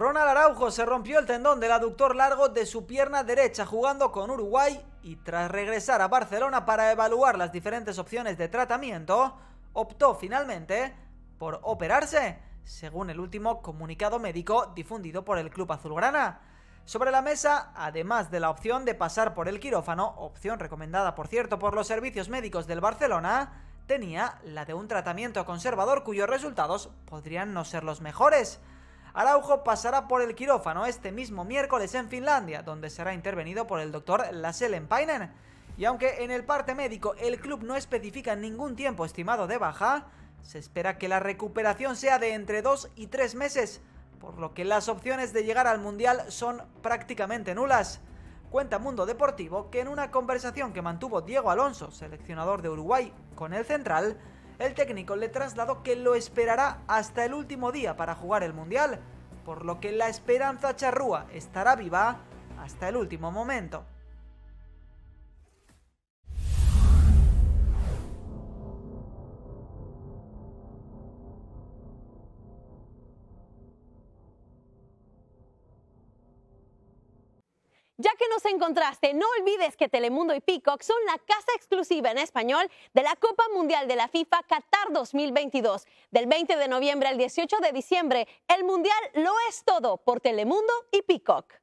Ronald Araujo se rompió el tendón del aductor largo de su pierna derecha jugando con Uruguay y tras regresar a Barcelona para evaluar las diferentes opciones de tratamiento, optó finalmente por operarse, según el último comunicado médico difundido por el club azulgrana. Sobre la mesa, además de la opción de pasar por el quirófano, opción recomendada por cierto por los servicios médicos del Barcelona, tenía la de un tratamiento conservador cuyos resultados podrían no ser los mejores. Araujo pasará por el quirófano este mismo miércoles en Finlandia, donde será intervenido por el doctor Laselen Painen. Y aunque en el parte médico el club no especifica ningún tiempo estimado de baja, se espera que la recuperación sea de entre 2 y 3 meses, por lo que las opciones de llegar al Mundial son prácticamente nulas. Cuenta Mundo Deportivo que en una conversación que mantuvo Diego Alonso, seleccionador de Uruguay, con el Central, el técnico le trasladó que lo esperará hasta el último día para jugar el Mundial, por lo que la esperanza charrúa estará viva hasta el último momento. Ya que nos encontraste, no olvides que Telemundo y Peacock son la casa exclusiva en español de la Copa Mundial de la FIFA Qatar 2022. Del 20 de noviembre al 18 de diciembre, el Mundial lo es todo por Telemundo y Peacock.